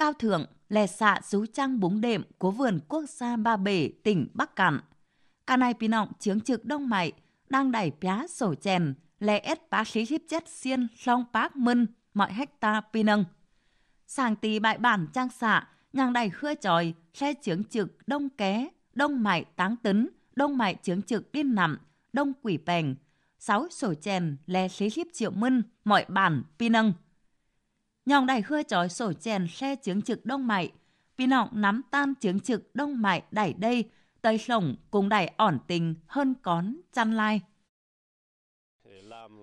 cao thượng, lè xạ rú trăng búng đệm của vườn quốc gia Ba Bể, tỉnh Bắc Cạn. cả Canai Pinong chiếng trực đông mại, đang đẩy pá sổ chèm, lè ép bá khí hiếp chết xiên long bác mân mọi hecta nâng Sàng tì bại bản trang xạ, nhàng đầy khưa tròi, xe chiếng trực đông ké, đông mại táng tấn, đông mại chiếng trực điên nằm, đông quỷ bèng, sáu sổ chèm lè khí hiếp triệu mân mọi bản nâng Nhòng đẩy khơi chói sổ chèn xe chứng trực đông mại. Vì nọng nắm tan chứng trực đông mại đẩy đây, tây sổng cùng đẩy ổn tình hơn con chăn lai.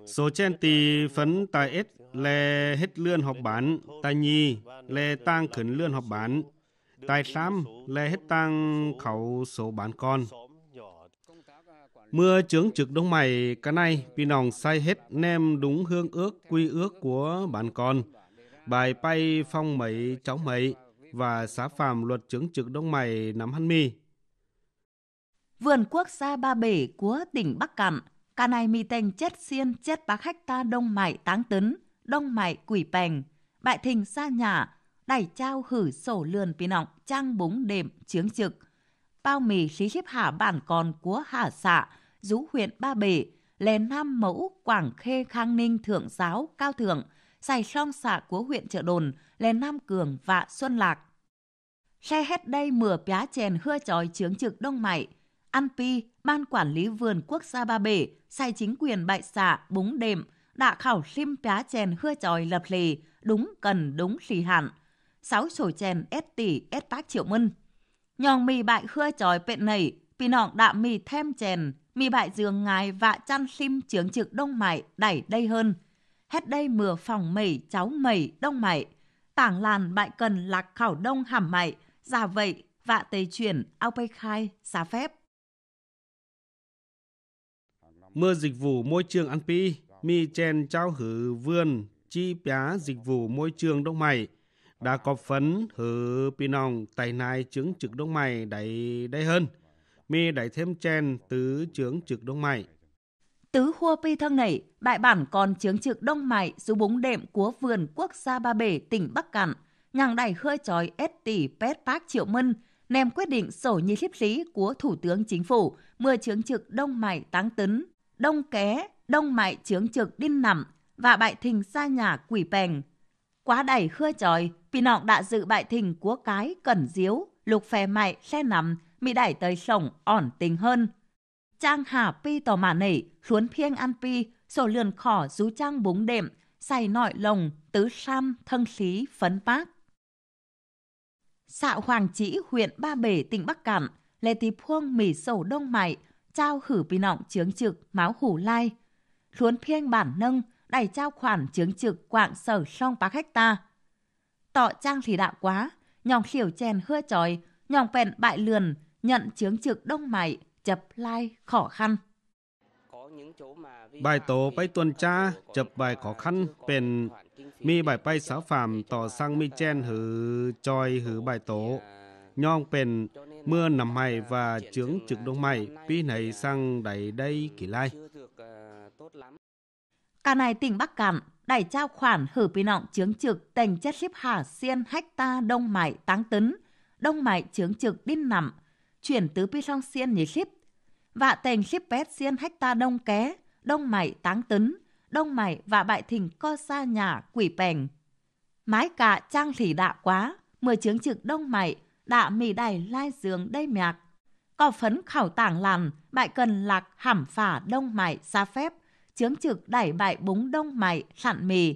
Số chen tì phấn tài ết lè hết lươn học bán, tài nhi lè tăng khẩn lươn học bán, tài sam lè hết tăng khẩu số bán con. Mưa chướng trực đông mày, cái này vì nòng sai hết nem đúng hương ước quy ước của bản con bài bay phong mấy cháu mấy và xá phàm luật chứng trực đông mày nắm hăn mi. Vườn quốc gia Ba Bể của tỉnh Bắc Cạn, ca này mi tên chết xiên chết bác khách ta đông mày táng tấn, đông mày quỷ bèng, bại thình xa nhà, đẩy trao hử sổ lườn pin ọng trang búng đệm chiếng trực. Bao mì xí xếp hạ bản còn của hạ xạ, rú huyện Ba Bể, lè Nam Mẫu, Quảng Khê, Khang Ninh, Thượng Giáo, Cao Thượng – dày song xả của huyện Trợ Đồn lên Nam Cường và Xuân Lạc. Xe hết đây mửa pá chèn hưa tròi chướng trực đông mại. ăn Pi, Ban Quản lý Vườn Quốc gia Ba Bể, sai chính quyền bại xã Búng Đệm, đã khảo sim pá chèn hưa tròi lập lề, đúng cần đúng xì hạn. Sáu sổ chèn ép tỷ ép bác triệu mân. Nhòng mì bại hưa tròi pện nảy, pì nọng đạm mì thêm chèn, mì bại giường ngài vạ chăn sim chướng trực đông mại đẩy đây hơn – hết đây mưa phòng mẩy cháu mẩy đông mẩy tảng làn bại cần lạc khảo đông hàm mẩy già dạ vậy vạ tề chuyển ao bay khai xá phép mưa dịch vụ môi trường ăn pi mi chen trao hử vườn chi pá dịch vụ môi trường đông mày đã có phấn hử pinong tài nai chứng trực đông mày đẩy đây hơn mi đẩy thêm chen tứ chứng trực đông mày Tứ hua pi thăng nảy, đại bản còn chiếng trực đông mại dù búng đệm của vườn quốc gia Ba Bể, tỉnh Bắc Cạn. Nhàng đẩy hơi chói ết tỷ pét bác triệu mân, nem quyết định sổ nhi thiếp lý của Thủ tướng Chính phủ, mưa chiếng trực đông mại táng tấn, đông ké, đông mại chiếng trực đinh nằm và bại thình xa nhà quỷ pèng Quá đẩy khưa chói, vì nọng đã dự bại thình của cái cẩn diếu, lục phè mại xe nằm, mỹ đẩy tới sổng ổn tình hơn. Trang hả pi tỏ mà nảy, luốn phiêng an pi, sổ lườn khỏ rú trang búng đệm, xài nội lồng, tứ sam, thân khí, phấn bác. Xạo Hoàng Chỉ, huyện Ba Bể, tỉnh Bắc Cạn, lê tí phuông mỉ sổ đông mại, trao hử pi nọng chướng trực, máu hủ lai. Luốn phiêng bản nâng, đẩy trao khoản chướng trực quạng sở song bác hecta. Tọ trang thì đạo quá, nhòng xỉu chèn hưa tròi, nhòng bèn bại lườn, nhận chướng trực đông mại, chập lai khó khăn bài bài bài bài tổ tổ bay bay tuần tra chập khó khăn, sang mưa nằm và trực đông บายโตไปตวนจ้าจับบายขอขั้นเป็นมีบายไปสาวฝามต่อสังมีแจนหือจอยหือบายโตย่องเป็นเมื่อนำใหม่ว่าจึงจึกดงใหม่ปีไหนสังใดได้กี่ไล่ Cả này tỉnh Bắc Cạn đẩy trao khoản hử pi nọng chứng trực tình chất xếp hà xiên hách ta đông mại táng tấn, đông mại chứng trực đinh nằm, chuyển tứ pi song xiên nhì xếp và tềng ship pet xiên hách ta đông ké, đông mày táng tấn, đông mày và bại thỉnh co xa nhà quỷ bèng. Mái cả trang thỉ đạ quá, mười chứng trực đông mày, đạ mì đài lai giường đây mạc. Có phấn khảo tảng làn, bại cần lạc hàm phả đông mày xa phép, chứng trực đẩy bại búng đông mày sạn mì.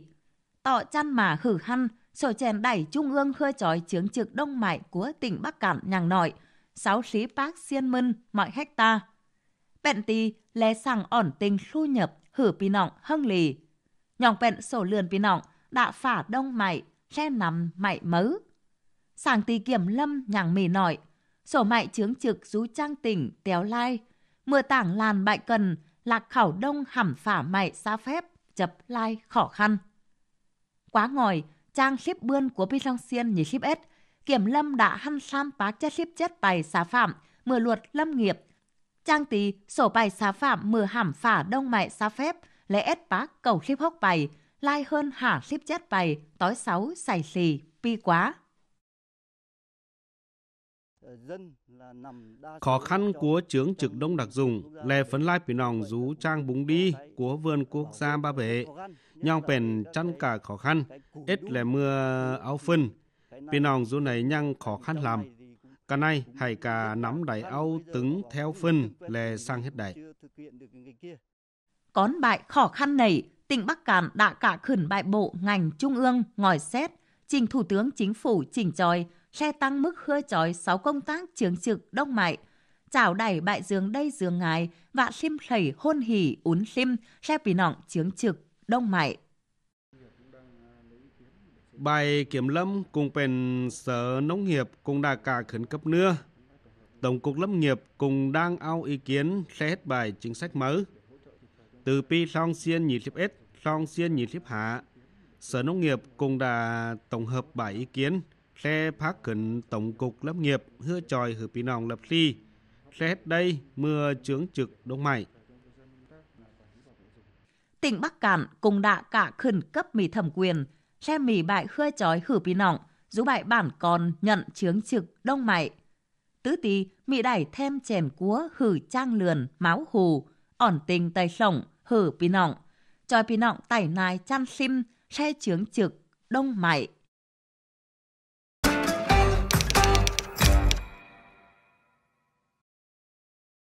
Tọ chăn mà khử hăn, sổ chèn đẩy trung ương khơi trói chứng trực đông mày của tỉnh Bắc Cạn nhàng nội, sáu sĩ bác xiên mân mọi hectare Bẹn tì lé sang ổn tình thu nhập hử pì nọng hâng lì. Nhòng bẹn sổ lươn pì nọng đã phả đông mại, xe nằm mại mớ. Sàng tì kiểm lâm nhàng mì nổi, sổ mại chướng trực rú trang tỉnh téo lai. Mưa tảng làn bại cần, lạc khảo đông hẳm phả mại xa phép, chập lai khó khăn. Quá ngồi, trang ship bươn của Pi Long Xiên nhì ship S, kiểm lâm đã hăn sam bác chất ship chết bài xá phạm, mưa luật lâm nghiệp, Trang tì sổ bài xá phạm mưa hàm phả đông mại xá phép, lẽ ép bác cầu xếp hốc bài, lai hơn hả xếp chết bài, tối sáu xài xì, pi quá. Khó khăn của chướng trực đông đặc dùng lè phấn lai bị nòng rú trang búng đi của vườn quốc gia ba bể. Nhong bèn chăn cả khó khăn, ít lè mưa áo phân. Bị nòng rú này nhăng khó khăn làm. Cả nay, hãy cả nắm đại Âu tính theo phân lè sang hết đại. Cón bại khó khăn này, tỉnh Bắc Cạn đã cả khẩn bại bộ ngành trung ương ngòi xét, trình Thủ tướng Chính phủ chỉnh tròi, xe tăng mức khơi tròi sáu công tác trường trực đông mại, chào đẩy bại dương đây dương ngài, vạ sim thầy hôn hỉ ún sim, xe bị nọng trường trực đông mại bài kiểm lâm cùng bền sở nông nghiệp cũng đã cả khẩn cấp nữa. Tổng cục Lâm nghiệp cùng đang ao ý kiến sẽ hết bài chính sách mới. Từ pi song xiên nhị xếp ết, song xiên nhị xếp hạ, Sở Nông nghiệp cùng đã tổng hợp bài ý kiến sẽ phát khẩn Tổng cục Lâm nghiệp hứa tròi hứa pi nòng lập si. Sẽ hết đây mưa chướng trực đông mày tỉnh Bắc Cạn cũng đã cả khẩn cấp mì thẩm quyền re mỉ bại khơi chói hử pí nọng, rú bại bản còn nhận chướng trực đông mại. Tứ tì mị đẩy thêm chèn cúa hử trang lườn máu hù, ổn tình tay sổng hử pí nọng, chói pí nọng tẩy nài chăn sim, xe chướng trực đông mại.